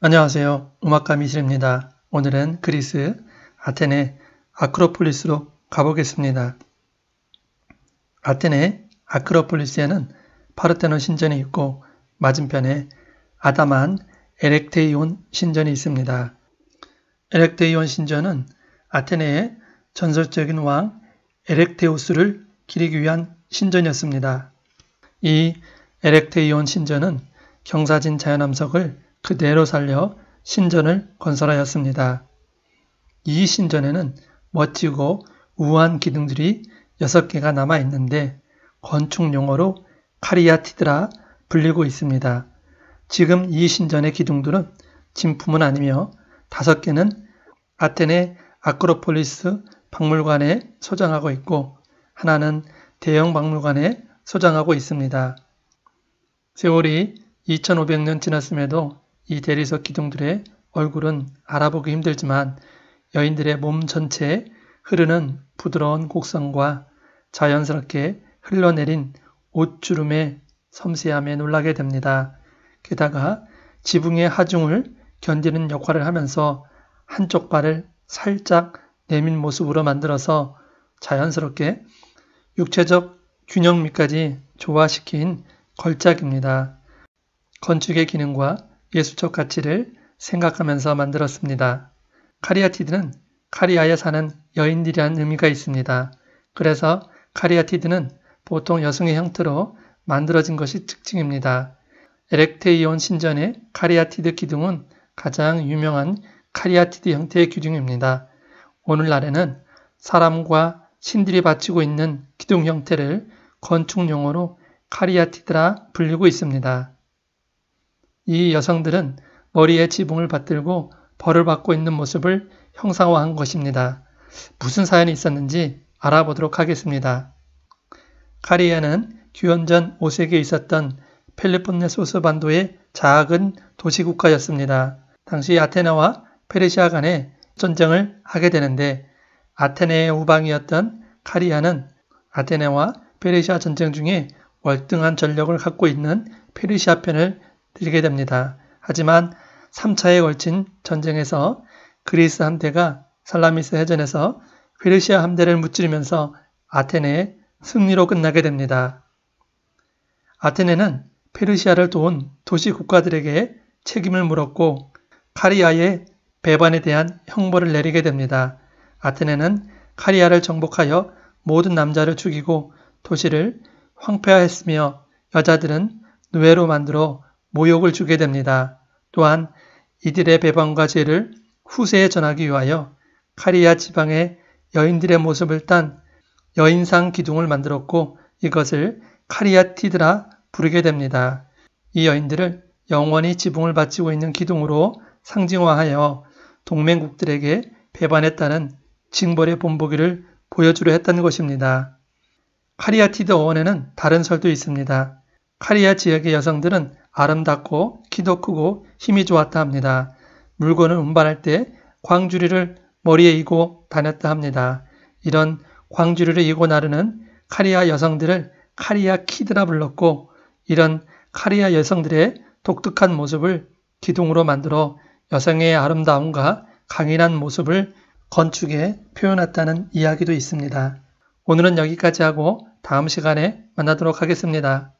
안녕하세요. 음악가 미실입니다. 오늘은 그리스 아테네 아크로폴리스로 가보겠습니다. 아테네 아크로폴리스에는 파르테논 신전이 있고 맞은편에 아담한 에렉테이온 신전이 있습니다. 에렉테이온 신전은 아테네의 전설적인 왕에렉테우스를 기리기 위한 신전이었습니다. 이 에렉테이온 신전은 경사진 자연암석을 그대로 살려 신전을 건설하였습니다. 이 신전에는 멋지고 우아한 기둥들이 6개가 남아 있는데 건축 용어로 카리아티드라 불리고 있습니다. 지금 이 신전의 기둥들은 진품은 아니며 5개는 아테네 아크로폴리스 박물관에 소장하고 있고 하나는 대형 박물관에 소장하고 있습니다. 세월이 2500년 지났음에도 이 대리석 기둥들의 얼굴은 알아보기 힘들지만 여인들의 몸 전체에 흐르는 부드러운 곡선과 자연스럽게 흘러내린 옷주름의 섬세함에 놀라게 됩니다. 게다가 지붕의 하중을 견디는 역할을 하면서 한쪽 발을 살짝 내민 모습으로 만들어서 자연스럽게 육체적 균형미까지 조화시킨 걸작입니다. 건축의 기능과 예수적 가치를 생각하면서 만들었습니다. 카리아티드는 카리아에 사는 여인들이란 의미가 있습니다. 그래서 카리아티드는 보통 여성의 형태로 만들어진 것이 특징입니다. 에렉테이온 신전의 카리아티드 기둥은 가장 유명한 카리아티드 형태의 기둥입니다. 오늘날에는 사람과 신들이 바치고 있는 기둥 형태를 건축 용어로 카리아티드라 불리고 있습니다. 이 여성들은 머리에 지붕을 받들고 벌을 받고 있는 모습을 형상화한 것입니다. 무슨 사연이 있었는지 알아보도록 하겠습니다. 카리아는 규현전 5세기에 있었던 펠리폰네소스 반도의 작은 도시국가였습니다. 당시 아테나와 페르시아 간에 전쟁을 하게 되는데 아테네의 우방이었던 카리아는 아테네와 페르시아 전쟁 중에 월등한 전력을 갖고 있는 페르시아 편을 드리게 됩니다. 하지만 3차에 걸친 전쟁에서 그리스 함대가 살라미스 해전에서 페르시아 함대를 무찌르면서 아테네의 승리로 끝나게 됩니다. 아테네는 페르시아를 도운 도시 국가들에게 책임을 물었고 카리아의 배반에 대한 형벌을 내리게 됩니다. 아테네는 카리아를 정복하여 모든 남자를 죽이고 도시를 황폐화했으며 여자들은 누에로 만들어 모욕을 주게 됩니다. 또한 이들의 배반과 죄를 후세에 전하기 위하여 카리아 지방의 여인들의 모습을 딴 여인상 기둥을 만들었고 이것을 카리아티드라 부르게 됩니다. 이 여인들을 영원히 지붕을 받치고 있는 기둥으로 상징화하여 동맹국들에게 배반했다는 징벌의 본보기를 보여주려 했다는 것입니다. 카리아티드 어원에는 다른 설도 있습니다. 카리아 지역의 여성들은 아름답고 키도 크고 힘이 좋았다 합니다. 물건을 운반할 때 광주리를 머리에 이고 다녔다 합니다. 이런 광주리를 이고 나르는 카리아 여성들을 카리아 키드라 불렀고 이런 카리아 여성들의 독특한 모습을 기둥으로 만들어 여성의 아름다움과 강인한 모습을 건축에 표현했다는 이야기도 있습니다. 오늘은 여기까지 하고 다음 시간에 만나도록 하겠습니다.